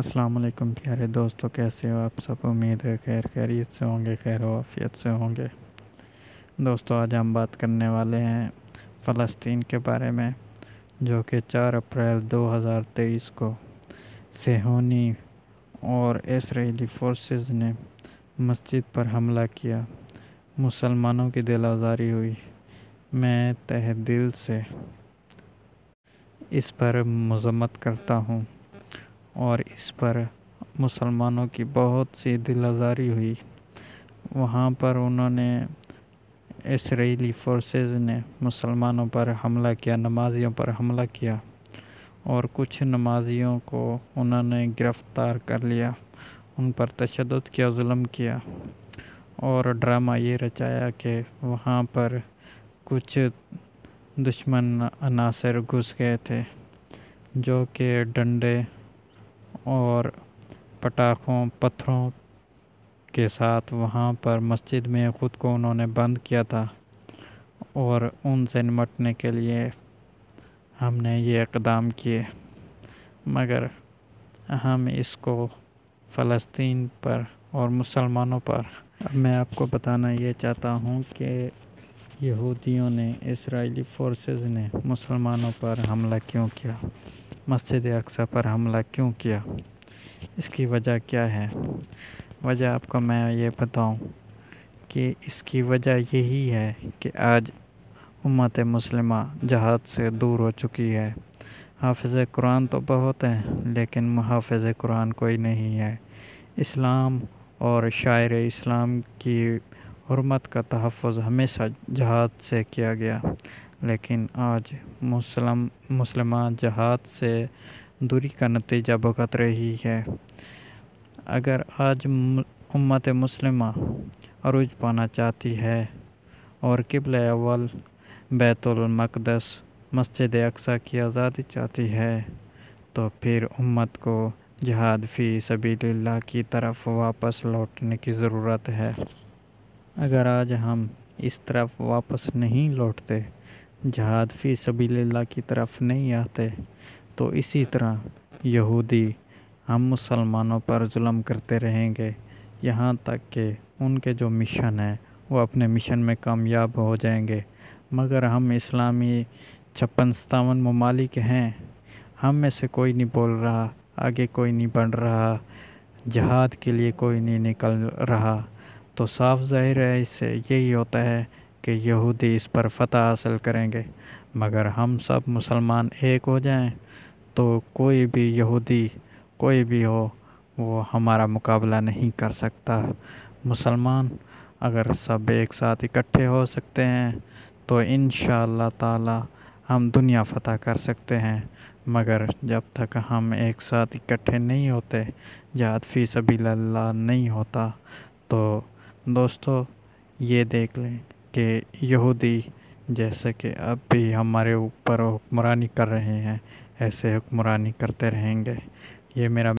अस्सलाम वालेकुम प्यारे दोस्तों कैसे हो आप सब उम्मीद है खैर खैरियत से होंगे खैर वाफियत से होंगे दोस्तों आज हम बात करने वाले हैं फ़लस्तीन के बारे में जो कि 4 अप्रैल 2023 को सेहोनी और इसराइली फोर्सेस ने मस्जिद पर हमला किया मुसलमानों की दिल आज़ारी हुई मैं तह दिल से इस पर मजम्मत करता हूँ और इस पर मुसलमानों की बहुत सी दिल आज़ारी हुई वहाँ पर उन्होंने इसराइली फोर्सेस ने मुसलमानों पर हमला किया नमाजियों पर हमला किया और कुछ नमाजियों को उन्होंने गिरफ़्तार कर लिया उन पर तशद किया जुल्म किया और ड्रामा ये रचाया कि वहाँ पर कुछ दुश्मन अनासर घुस गए थे जो कि डंडे और पटाखों पत्थरों के साथ वहाँ पर मस्जिद में ख़ुद को उन्होंने बंद किया था और उनसे निमटने के लिए हमने ये इकदाम किए मगर हम इसको फ़लस्तीन पर और मुसलमानों पर अब मैं आपको बताना ये चाहता हूँ कि यहूदियों ने इसराइली फोर्सेस ने मुसलमानों पर हमला क्यों किया मस्जिद अक्सा पर हमला क्यों किया इसकी वजह क्या है वजह आपको मैं ये बताऊं कि इसकी वजह यही है कि आज उम्मत मुस्लिमा जहाद से दूर हो चुकी है हाफिज़ कुरान तो बहुत हैं लेकिन हाफिज़ कुरान कोई नहीं है इस्लाम और शायर इस्लाम की हरमत का तहफ़ हमेशा जहाद से किया गया लेकिन आज मुसलम मुसलमान जहाद से दूरी का नतीजा भुगत रही है अगर आज उम्मत मुसलम अरूज पाना चाहती है और किबल अवल बैतुलमक़दस मस्जिद अक्सा की आज़ादी चाहती है तो फिर उम्मत को जहाद फ़ी सबील्ला की तरफ वापस लौटने की ज़रूरत है अगर आज हम इस तरफ वापस नहीं लौटते जहाद फ़ी सबील्ला की तरफ नहीं आते तो इसी तरह यहूदी हम मुसलमानों पर जुल्म करते रहेंगे यहाँ तक कि उनके जो मिशन हैं वो अपने मिशन में कामयाब हो जाएंगे मगर हम इस्लामी छप्पन सतावन ममालिक हैं हम में से कोई नहीं बोल रहा आगे कोई नहीं बढ़ रहा जहाद के लिए कोई नहीं निकल रहा तो साफ जाहिर है इससे यही होता है कि यहूदी इस पर फतह हासिल करेंगे मगर हम सब मुसलमान एक हो जाएं तो कोई भी यहूदी कोई भी हो वो हमारा मुकाबला नहीं कर सकता मुसलमान अगर सब एक साथ इकट्ठे हो सकते हैं तो इन ताला हम दुनिया फतह कर सकते हैं मगर जब तक हम एक साथ इकट्ठे नहीं होते या फ़ी सभी नहीं होता तो दोस्तों ये देख लें कि यहूदी जैसे कि अब भी हमारे ऊपर हुक्मरानी कर रहे हैं ऐसे हुक्मरानी करते रहेंगे ये मेरा